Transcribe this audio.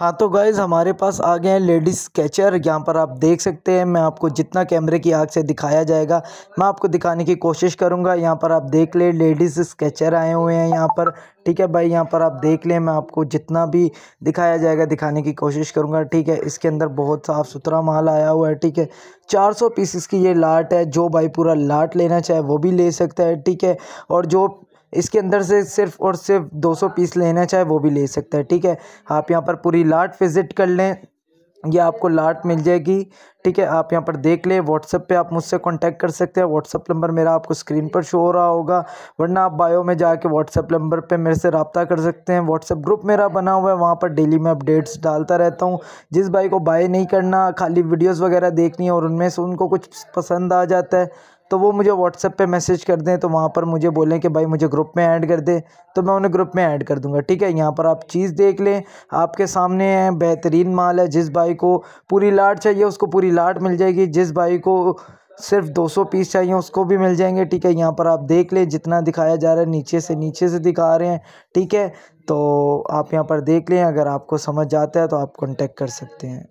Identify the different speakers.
Speaker 1: हाँ तो गाइज़ हमारे पास आ गए हैं लेडीज़ स्केचर यहाँ पर आप देख सकते हैं मैं आपको जितना कैमरे की आग से दिखाया जाएगा मैं आपको दिखाने की कोशिश करूँगा यहाँ पर आप देख लें लेडीज़ स्केचर आए हुए हैं यहाँ पर ठीक है भाई यहाँ पर आप देख लें मैं आपको जितना भी दिखाया जाएगा दिखाने की कोशिश करूँगा ठीक है इसके अंदर बहुत साफ़ सुथरा माल आया हुआ है ठीक है चार सौ पीसीस की ये लाट है जो भाई पूरा लाट लेना चाहे वो भी ले सकता है ठीक है और जो इसके अंदर से सिर्फ़ और सिर्फ दो सौ पीस लेना चाहे वो भी ले सकता है ठीक है आप यहाँ पर पूरी लाट विज़िट कर लें ये आपको लाट मिल जाएगी ठीक है आप यहाँ पर देख लें व्हाट्सअप पे आप मुझसे कांटेक्ट कर सकते हैं व्हाट्सअप नंबर मेरा आपको स्क्रीन पर शो हो रहा होगा वरना आप बायो में जाके व्हाट्सअप नंबर पे मेरे से रबता कर सकते हैं व्हाट्सअप ग्रुप मेरा बना हुआ है वहाँ पर डेली मैं अपडेट्स डालता रहता हूँ जिस भाई को बाय नहीं करना खाली वीडियोज़ वगैरह देखनी है और उनमें से उनको कुछ पसंद आ जाता है तो वो मुझे व्हाट्सएप पे मैसेज कर दें तो वहाँ पर मुझे बोलें कि भाई मुझे ग्रुप में ऐड कर दे तो मैं उन्हें ग्रुप में ऐड कर दूँगा ठीक है यहाँ पर आप चीज़ देख लें आपके सामने है बेहतरीन माल है जिस भाई को पूरी लाट चाहिए उसको पूरी लाट मिल जाएगी जिस भाई को सिर्फ 200 पीस चाहिए उसको भी मिल जाएंगे ठीक है यहाँ पर आप देख लें जितना दिखाया जा रहा है नीचे से नीचे से दिखा रहे हैं ठीक है तो आप यहाँ पर देख लें अगर आपको समझ आता है तो आप कॉन्टेक्ट कर सकते हैं